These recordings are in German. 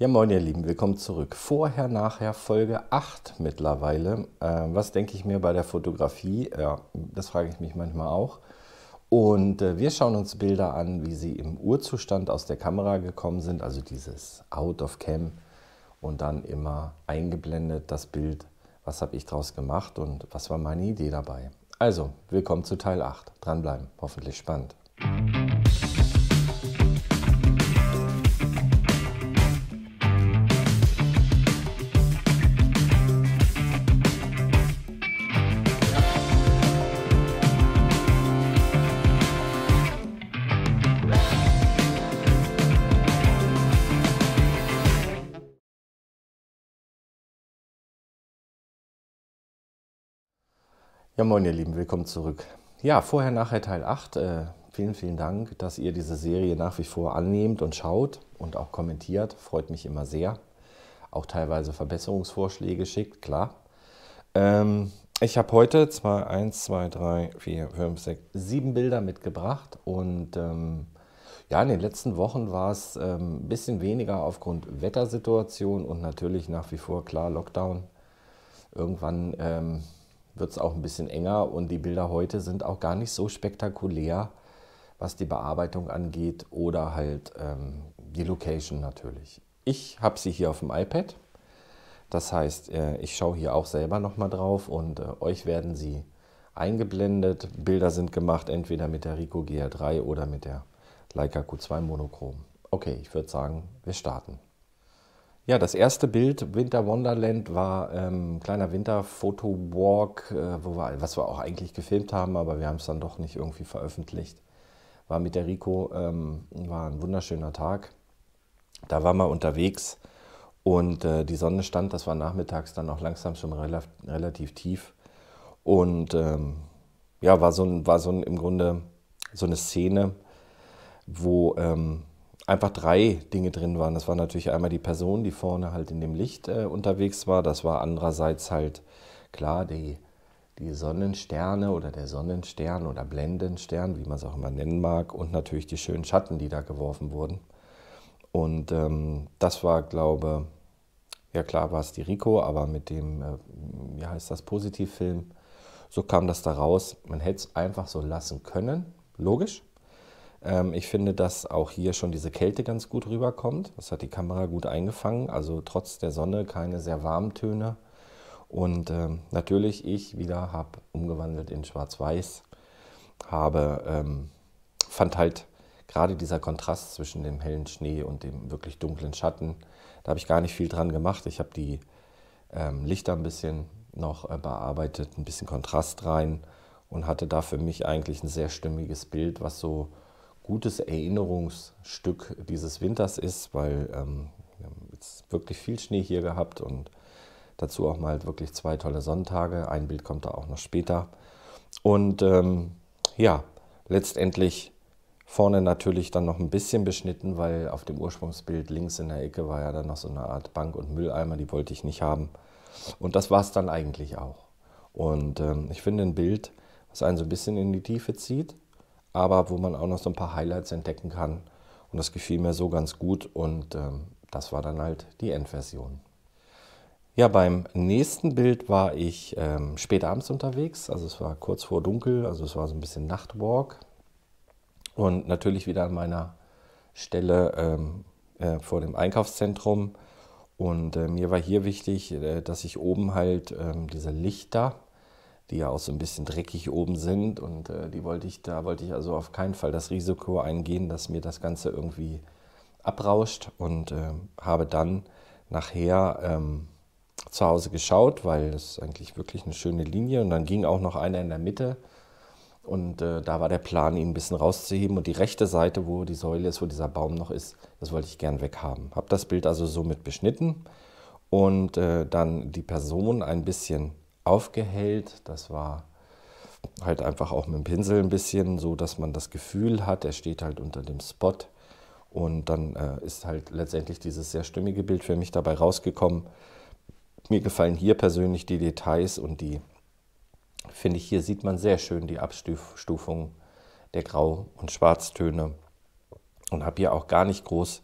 Ja, moin ihr Lieben, willkommen zurück. Vorher, nachher, Folge 8 mittlerweile. Äh, was denke ich mir bei der Fotografie? Ja, das frage ich mich manchmal auch. Und äh, wir schauen uns Bilder an, wie sie im Urzustand aus der Kamera gekommen sind, also dieses Out of Cam und dann immer eingeblendet das Bild, was habe ich draus gemacht und was war meine Idee dabei. Also, willkommen zu Teil 8. Dranbleiben, hoffentlich spannend. Ja, moin ihr Lieben, willkommen zurück. Ja, vorher, nachher Teil 8. Äh, vielen, vielen Dank, dass ihr diese Serie nach wie vor annehmt und schaut und auch kommentiert. Freut mich immer sehr. Auch teilweise Verbesserungsvorschläge schickt, klar. Ähm, ich habe heute zwei, 1, 2, 3, 4, 5, 6, 7 Bilder mitgebracht und ähm, ja, in den letzten Wochen war es ähm, ein bisschen weniger aufgrund Wettersituation und natürlich nach wie vor klar Lockdown. Irgendwann ähm, wird es auch ein bisschen enger und die Bilder heute sind auch gar nicht so spektakulär, was die Bearbeitung angeht oder halt ähm, die Location natürlich. Ich habe sie hier auf dem iPad. Das heißt, äh, ich schaue hier auch selber nochmal drauf und äh, euch werden sie eingeblendet. Bilder sind gemacht entweder mit der Ricoh GR3 oder mit der Leica Q2 Monochrom. Okay, ich würde sagen, wir starten. Ja, das erste Bild Winter Wonderland war ähm, ein kleiner Winterfotowalk, äh, wo wir, was wir auch eigentlich gefilmt haben, aber wir haben es dann doch nicht irgendwie veröffentlicht. War mit der Rico, ähm, war ein wunderschöner Tag. Da waren wir unterwegs und äh, die Sonne stand, das war nachmittags dann auch langsam schon rela relativ tief. Und ähm, ja, war so, ein, war so ein, im Grunde so eine Szene, wo ähm, einfach drei Dinge drin waren. Das war natürlich einmal die Person, die vorne halt in dem Licht äh, unterwegs war. Das war andererseits halt klar die, die Sonnensterne oder der Sonnenstern oder Blendenstern, wie man es auch immer nennen mag. Und natürlich die schönen Schatten, die da geworfen wurden. Und ähm, das war, glaube ich, ja klar war es die Rico, aber mit dem, äh, wie heißt das, Positivfilm, so kam das da raus. Man hätte es einfach so lassen können, logisch. Ähm, ich finde, dass auch hier schon diese Kälte ganz gut rüberkommt. Das hat die Kamera gut eingefangen. Also trotz der Sonne keine sehr warmen Töne. Und ähm, natürlich, ich wieder habe umgewandelt in Schwarz-Weiß, habe, ähm, fand halt gerade dieser Kontrast zwischen dem hellen Schnee und dem wirklich dunklen Schatten, da habe ich gar nicht viel dran gemacht. Ich habe die ähm, Lichter ein bisschen noch äh, bearbeitet, ein bisschen Kontrast rein und hatte da für mich eigentlich ein sehr stimmiges Bild, was so gutes Erinnerungsstück dieses Winters ist, weil ähm, wir haben jetzt wirklich viel Schnee hier gehabt und dazu auch mal wirklich zwei tolle Sonntage. Ein Bild kommt da auch noch später. Und ähm, ja, letztendlich vorne natürlich dann noch ein bisschen beschnitten, weil auf dem Ursprungsbild links in der Ecke war ja dann noch so eine Art Bank und Mülleimer, die wollte ich nicht haben. Und das war es dann eigentlich auch. Und ähm, ich finde ein Bild, was einen so ein bisschen in die Tiefe zieht, aber wo man auch noch so ein paar Highlights entdecken kann. Und das gefiel mir so ganz gut und ähm, das war dann halt die Endversion. Ja, beim nächsten Bild war ich ähm, spät abends unterwegs, also es war kurz vor dunkel, also es war so ein bisschen Nachtwalk und natürlich wieder an meiner Stelle ähm, äh, vor dem Einkaufszentrum. Und äh, mir war hier wichtig, äh, dass ich oben halt ähm, diese Lichter die ja auch so ein bisschen dreckig oben sind. Und äh, die wollte ich, da wollte ich also auf keinen Fall das Risiko eingehen, dass mir das Ganze irgendwie abrauscht und äh, habe dann nachher ähm, zu Hause geschaut, weil das ist eigentlich wirklich eine schöne Linie. Und dann ging auch noch einer in der Mitte. Und äh, da war der Plan, ihn ein bisschen rauszuheben. Und die rechte Seite, wo die Säule ist, wo dieser Baum noch ist, das wollte ich gern weghaben. Habe das Bild also somit beschnitten und äh, dann die Person ein bisschen aufgehellt. Das war halt einfach auch mit dem Pinsel ein bisschen so, dass man das Gefühl hat, er steht halt unter dem Spot. Und dann äh, ist halt letztendlich dieses sehr stimmige Bild für mich dabei rausgekommen. Mir gefallen hier persönlich die Details und die, finde ich, hier sieht man sehr schön die Abstufung der Grau- und Schwarztöne und habe hier auch gar nicht groß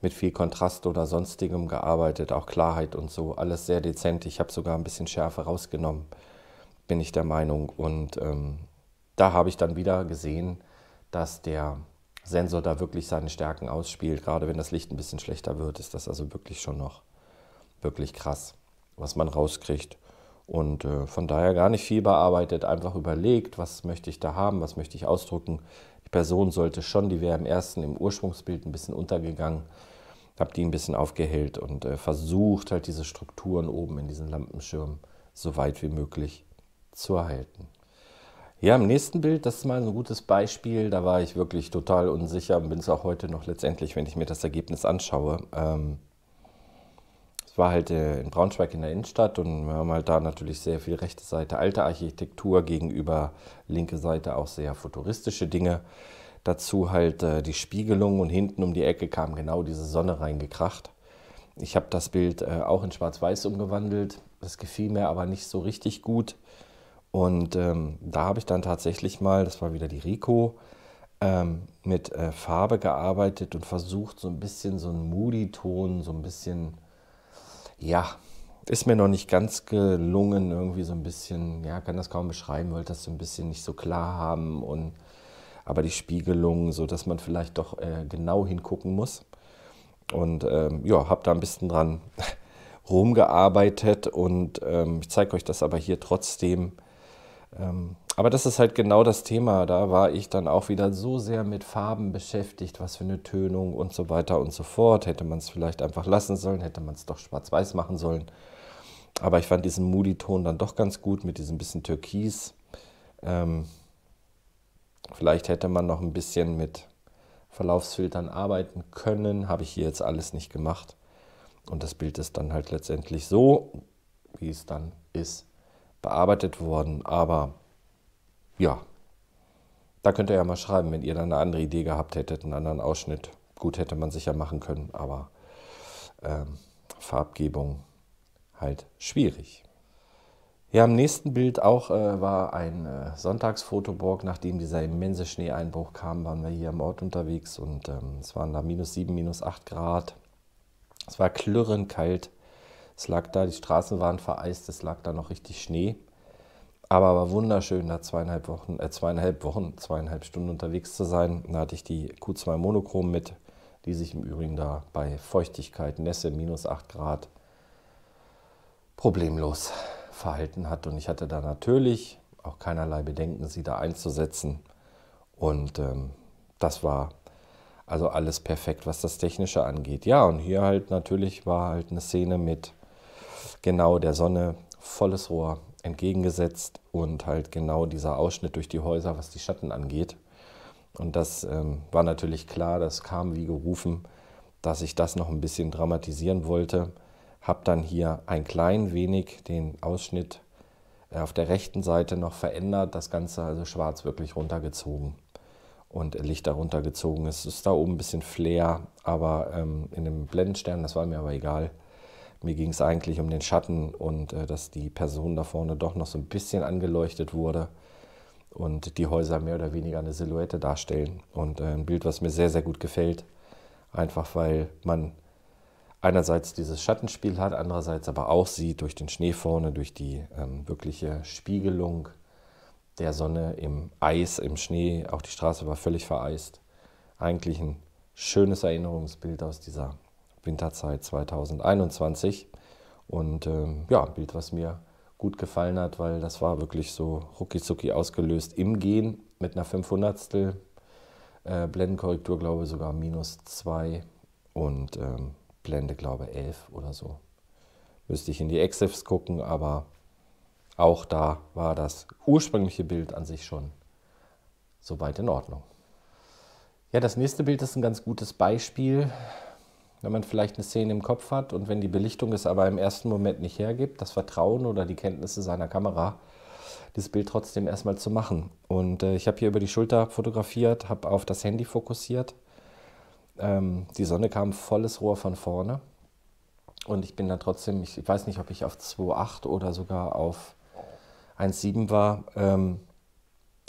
mit viel Kontrast oder sonstigem gearbeitet, auch Klarheit und so, alles sehr dezent. Ich habe sogar ein bisschen Schärfe rausgenommen, bin ich der Meinung. Und ähm, da habe ich dann wieder gesehen, dass der Sensor da wirklich seine Stärken ausspielt. Gerade wenn das Licht ein bisschen schlechter wird, ist das also wirklich schon noch wirklich krass, was man rauskriegt. Und äh, von daher gar nicht viel bearbeitet, einfach überlegt, was möchte ich da haben, was möchte ich ausdrücken, die Person sollte schon, die wäre im ersten, im Ursprungsbild ein bisschen untergegangen, habe die ein bisschen aufgehellt und äh, versucht halt diese Strukturen oben in diesen Lampenschirm so weit wie möglich zu erhalten. Ja, im nächsten Bild, das ist mal ein gutes Beispiel, da war ich wirklich total unsicher und bin es auch heute noch letztendlich, wenn ich mir das Ergebnis anschaue. Ähm, war halt äh, in Braunschweig in der Innenstadt und wir haben halt da natürlich sehr viel rechte Seite alte Architektur gegenüber linke Seite auch sehr futuristische Dinge. Dazu halt äh, die Spiegelung und hinten um die Ecke kam genau diese Sonne reingekracht. Ich habe das Bild äh, auch in Schwarz-Weiß umgewandelt. Das gefiel mir aber nicht so richtig gut. Und ähm, da habe ich dann tatsächlich mal, das war wieder die Rico, ähm, mit äh, Farbe gearbeitet und versucht, so ein bisschen so einen Moody-Ton, so ein bisschen ja, ist mir noch nicht ganz gelungen, irgendwie so ein bisschen, ja, kann das kaum beschreiben, wollte das so ein bisschen nicht so klar haben und aber die Spiegelung, so dass man vielleicht doch äh, genau hingucken muss. Und ähm, ja, habe da ein bisschen dran rumgearbeitet und ähm, ich zeige euch das aber hier trotzdem, ähm, aber das ist halt genau das Thema. Da war ich dann auch wieder so sehr mit Farben beschäftigt, was für eine Tönung und so weiter und so fort. Hätte man es vielleicht einfach lassen sollen, hätte man es doch schwarz-weiß machen sollen. Aber ich fand diesen Moody-Ton dann doch ganz gut mit diesem bisschen Türkis. Ähm, vielleicht hätte man noch ein bisschen mit Verlaufsfiltern arbeiten können. Habe ich hier jetzt alles nicht gemacht. Und das Bild ist dann halt letztendlich so, wie es dann ist, bearbeitet worden. Aber ja, da könnt ihr ja mal schreiben, wenn ihr dann eine andere Idee gehabt hättet, einen anderen Ausschnitt. Gut hätte man sicher machen können, aber ähm, Farbgebung halt schwierig. Ja, im nächsten Bild auch äh, war ein äh, Sonntagsfotoburg. Nachdem dieser immense Schneeeinbruch kam, waren wir hier am Ort unterwegs und ähm, es waren da minus 7, minus 8 Grad. Es war klirrend kalt. Es lag da, die Straßen waren vereist, es lag da noch richtig Schnee. Aber war wunderschön, da zweieinhalb Wochen, äh, zweieinhalb Wochen, zweieinhalb Stunden unterwegs zu sein. Da hatte ich die Q2 Monochrom mit, die sich im Übrigen da bei Feuchtigkeit, Nässe, minus 8 Grad problemlos verhalten hat. Und ich hatte da natürlich auch keinerlei Bedenken, sie da einzusetzen. Und ähm, das war also alles perfekt, was das Technische angeht. Ja, und hier halt natürlich war halt eine Szene mit genau der Sonne, volles Rohr entgegengesetzt und halt genau dieser Ausschnitt durch die Häuser, was die Schatten angeht. Und das ähm, war natürlich klar, das kam wie gerufen, dass ich das noch ein bisschen dramatisieren wollte. Habe dann hier ein klein wenig den Ausschnitt äh, auf der rechten Seite noch verändert, das Ganze also schwarz wirklich runtergezogen und Lichter runtergezogen. Es ist da oben ein bisschen Flair, aber ähm, in dem Blendenstern, das war mir aber egal. Mir ging es eigentlich um den Schatten und äh, dass die Person da vorne doch noch so ein bisschen angeleuchtet wurde und die Häuser mehr oder weniger eine Silhouette darstellen. Und äh, ein Bild, was mir sehr, sehr gut gefällt. Einfach weil man einerseits dieses Schattenspiel hat, andererseits aber auch sieht durch den Schnee vorne, durch die ähm, wirkliche Spiegelung der Sonne im Eis, im Schnee. Auch die Straße war völlig vereist. Eigentlich ein schönes Erinnerungsbild aus dieser Winterzeit 2021. Und ähm, ja, ein Bild, was mir gut gefallen hat, weil das war wirklich so rucki ausgelöst im Gehen mit einer 500 äh, Blendenkorrektur, glaube ich, sogar minus 2 und ähm, Blende, glaube ich, 11 oder so. Müsste ich in die Exifs gucken, aber auch da war das ursprüngliche Bild an sich schon soweit in Ordnung. Ja, das nächste Bild ist ein ganz gutes Beispiel wenn man vielleicht eine Szene im Kopf hat und wenn die Belichtung es aber im ersten Moment nicht hergibt, das Vertrauen oder die Kenntnisse seiner Kamera, das Bild trotzdem erstmal zu machen. Und äh, ich habe hier über die Schulter fotografiert, habe auf das Handy fokussiert. Ähm, die Sonne kam volles Rohr von vorne. Und ich bin dann trotzdem, ich weiß nicht, ob ich auf 2,8 oder sogar auf 1,7 war. Ähm,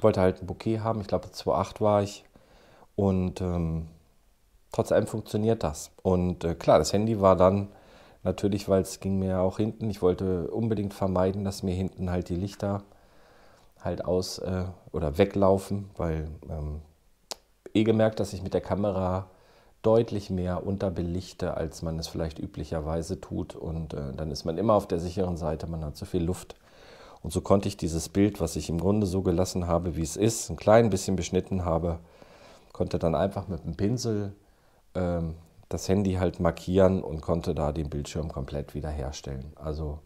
wollte halt ein Bouquet haben. Ich glaube, 2,8 war ich. Und ähm, trotz allem funktioniert das. Und äh, klar, das Handy war dann natürlich, weil es ging mir auch hinten. Ich wollte unbedingt vermeiden, dass mir hinten halt die Lichter halt aus äh, oder weglaufen, weil ähm, eh gemerkt, dass ich mit der Kamera deutlich mehr unterbelichte, als man es vielleicht üblicherweise tut. Und äh, dann ist man immer auf der sicheren Seite, man hat zu viel Luft. Und so konnte ich dieses Bild, was ich im Grunde so gelassen habe, wie es ist, ein klein bisschen beschnitten habe, konnte dann einfach mit dem Pinsel ähm, das Handy halt markieren und konnte da den Bildschirm komplett wiederherstellen. Also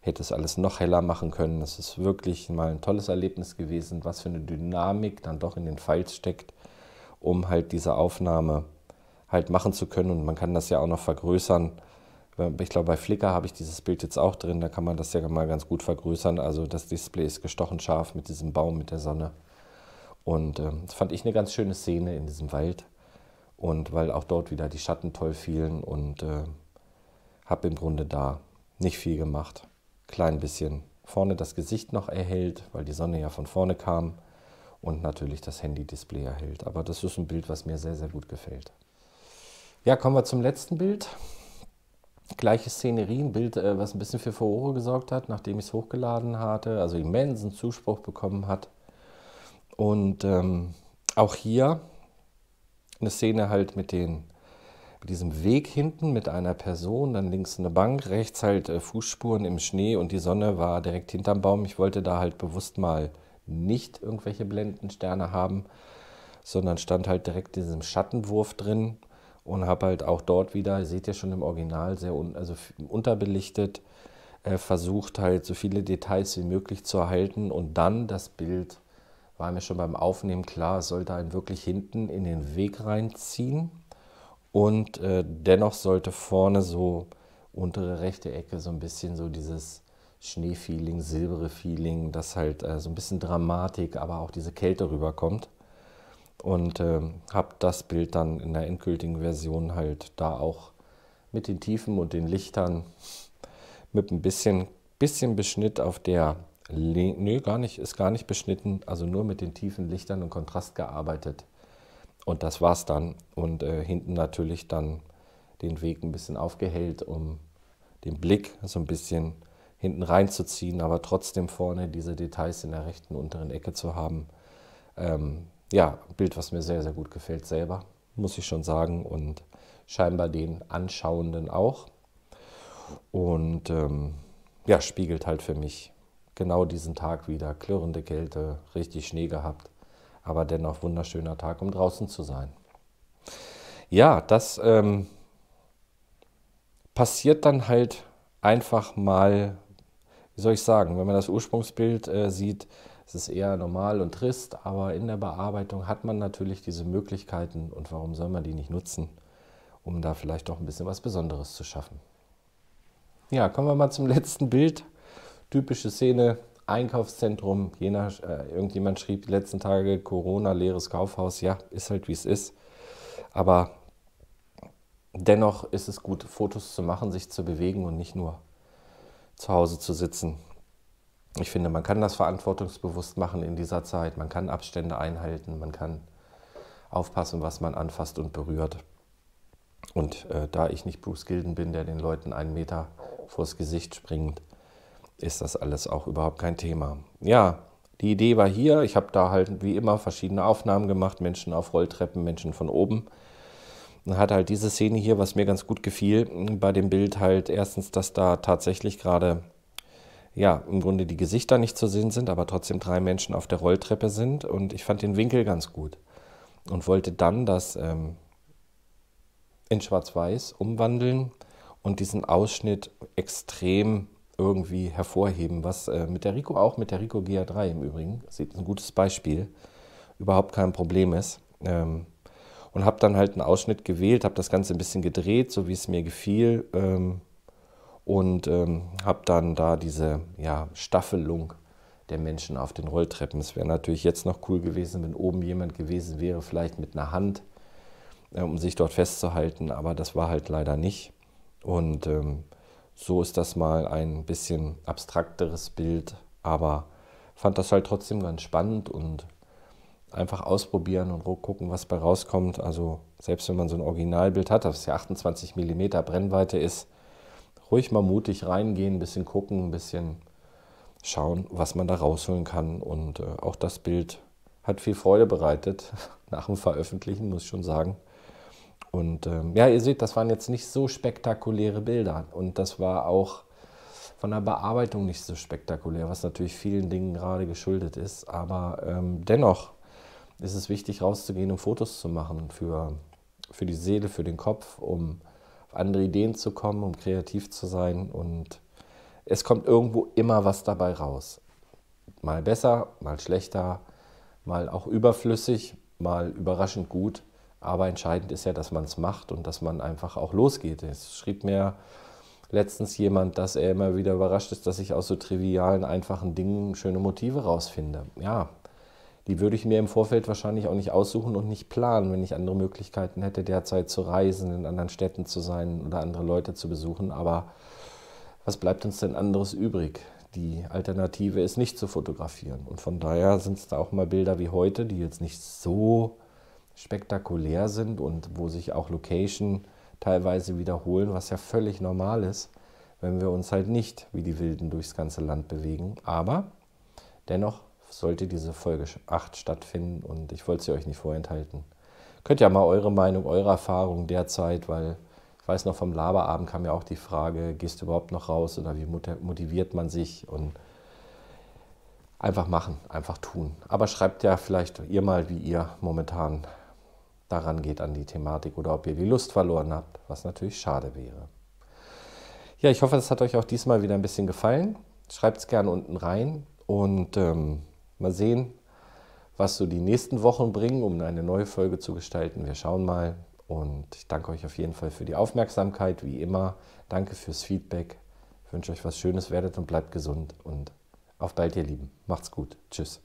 hätte es alles noch heller machen können. Das ist wirklich mal ein tolles Erlebnis gewesen, was für eine Dynamik dann doch in den Files steckt, um halt diese Aufnahme halt machen zu können. Und man kann das ja auch noch vergrößern. Ähm, ich glaube, bei Flickr habe ich dieses Bild jetzt auch drin, da kann man das ja mal ganz gut vergrößern. Also das Display ist gestochen scharf mit diesem Baum, mit der Sonne. Und ähm, das fand ich eine ganz schöne Szene in diesem Wald und weil auch dort wieder die Schatten toll fielen und äh, habe im Grunde da nicht viel gemacht. Klein bisschen vorne das Gesicht noch erhellt, weil die Sonne ja von vorne kam und natürlich das Handy-Display erhält. Aber das ist ein Bild, was mir sehr, sehr gut gefällt. Ja, kommen wir zum letzten Bild. Gleiche Szenerie, ein Bild, äh, was ein bisschen für Furore gesorgt hat, nachdem ich es hochgeladen hatte, also immensen Zuspruch bekommen hat. Und ähm, auch hier eine Szene halt mit den mit diesem Weg hinten mit einer Person, dann links eine Bank, rechts halt äh, Fußspuren im Schnee und die Sonne war direkt hinterm Baum. Ich wollte da halt bewusst mal nicht irgendwelche blendenden Sterne haben, sondern stand halt direkt in diesem Schattenwurf drin und habe halt auch dort wieder, seht ihr schon im Original, sehr un also unterbelichtet, äh, versucht halt so viele Details wie möglich zu erhalten und dann das Bild war mir schon beim Aufnehmen klar, es sollte einen wirklich hinten in den Weg reinziehen und äh, dennoch sollte vorne so untere rechte Ecke so ein bisschen so dieses Schneefeeling, silbere Feeling, dass halt äh, so ein bisschen Dramatik, aber auch diese Kälte rüberkommt. Und äh, habe das Bild dann in der endgültigen Version halt da auch mit den Tiefen und den Lichtern mit ein bisschen, bisschen Beschnitt auf der nö, gar nicht, ist gar nicht beschnitten, also nur mit den tiefen Lichtern und Kontrast gearbeitet. Und das war's dann. Und äh, hinten natürlich dann den Weg ein bisschen aufgehellt, um den Blick so ein bisschen hinten reinzuziehen, aber trotzdem vorne diese Details in der rechten unteren Ecke zu haben. Ähm, ja, Bild, was mir sehr, sehr gut gefällt selber, muss ich schon sagen. Und scheinbar den Anschauenden auch. Und ähm, ja, spiegelt halt für mich genau diesen Tag wieder. Klirrende Kälte, richtig Schnee gehabt, aber dennoch wunderschöner Tag, um draußen zu sein. Ja, das ähm, passiert dann halt einfach mal, wie soll ich sagen, wenn man das Ursprungsbild äh, sieht, es ist eher normal und trist, aber in der Bearbeitung hat man natürlich diese Möglichkeiten und warum soll man die nicht nutzen, um da vielleicht doch ein bisschen was Besonderes zu schaffen. Ja, kommen wir mal zum letzten Bild typische Szene, Einkaufszentrum, jener, äh, irgendjemand schrieb die letzten Tage Corona, leeres Kaufhaus, ja, ist halt wie es ist. Aber dennoch ist es gut, Fotos zu machen, sich zu bewegen und nicht nur zu Hause zu sitzen. Ich finde, man kann das verantwortungsbewusst machen in dieser Zeit. Man kann Abstände einhalten, man kann aufpassen, was man anfasst und berührt. Und äh, da ich nicht Bruce Gilden bin, der den Leuten einen Meter vors Gesicht springt, ist das alles auch überhaupt kein Thema. Ja, die Idee war hier, ich habe da halt wie immer verschiedene Aufnahmen gemacht, Menschen auf Rolltreppen, Menschen von oben. Und hat halt diese Szene hier, was mir ganz gut gefiel, bei dem Bild halt erstens, dass da tatsächlich gerade, ja, im Grunde die Gesichter nicht zu sehen sind, aber trotzdem drei Menschen auf der Rolltreppe sind und ich fand den Winkel ganz gut und wollte dann das ähm, in Schwarz-Weiß umwandeln und diesen Ausschnitt extrem irgendwie hervorheben, was äh, mit der Rico auch, mit der Rico GA3 im Übrigen, sieht ein gutes Beispiel, überhaupt kein Problem ist. Ähm, und habe dann halt einen Ausschnitt gewählt, habe das Ganze ein bisschen gedreht, so wie es mir gefiel ähm, und ähm, habe dann da diese ja, Staffelung der Menschen auf den Rolltreppen. Es wäre natürlich jetzt noch cool gewesen, wenn oben jemand gewesen wäre, vielleicht mit einer Hand, äh, um sich dort festzuhalten, aber das war halt leider nicht. Und ähm, so ist das mal ein bisschen abstrakteres Bild, aber fand das halt trotzdem ganz spannend und einfach ausprobieren und gucken, was bei rauskommt. Also selbst wenn man so ein Originalbild hat, das ja 28 mm Brennweite ist, ruhig mal mutig reingehen, ein bisschen gucken, ein bisschen schauen, was man da rausholen kann. Und äh, auch das Bild hat viel Freude bereitet nach dem Veröffentlichen, muss ich schon sagen. Und ähm, ja, ihr seht, das waren jetzt nicht so spektakuläre Bilder. Und das war auch von der Bearbeitung nicht so spektakulär, was natürlich vielen Dingen gerade geschuldet ist. Aber ähm, dennoch ist es wichtig, rauszugehen, um Fotos zu machen für, für die Seele, für den Kopf, um auf andere Ideen zu kommen, um kreativ zu sein. Und es kommt irgendwo immer was dabei raus. Mal besser, mal schlechter, mal auch überflüssig, mal überraschend gut. Aber entscheidend ist ja, dass man es macht und dass man einfach auch losgeht. Es schrieb mir letztens jemand, dass er immer wieder überrascht ist, dass ich aus so trivialen, einfachen Dingen schöne Motive rausfinde. Ja, die würde ich mir im Vorfeld wahrscheinlich auch nicht aussuchen und nicht planen, wenn ich andere Möglichkeiten hätte, derzeit zu reisen, in anderen Städten zu sein oder andere Leute zu besuchen. Aber was bleibt uns denn anderes übrig? Die Alternative ist nicht zu fotografieren. Und von daher sind es da auch mal Bilder wie heute, die jetzt nicht so spektakulär sind und wo sich auch Location teilweise wiederholen, was ja völlig normal ist, wenn wir uns halt nicht wie die Wilden durchs ganze Land bewegen. Aber dennoch sollte diese Folge 8 stattfinden und ich wollte sie euch nicht vorenthalten. Könnt ja mal eure Meinung, eure Erfahrungen derzeit, weil ich weiß noch, vom Laberabend kam ja auch die Frage, gehst du überhaupt noch raus oder wie motiviert man sich und einfach machen, einfach tun. Aber schreibt ja vielleicht ihr mal, wie ihr momentan daran geht an die Thematik oder ob ihr die Lust verloren habt, was natürlich schade wäre. Ja, ich hoffe, es hat euch auch diesmal wieder ein bisschen gefallen. Schreibt es gerne unten rein und ähm, mal sehen, was so die nächsten Wochen bringen, um eine neue Folge zu gestalten. Wir schauen mal. Und ich danke euch auf jeden Fall für die Aufmerksamkeit, wie immer. Danke fürs Feedback. Ich wünsche euch was Schönes, werdet und bleibt gesund. Und auf bald, ihr Lieben. Macht's gut. Tschüss.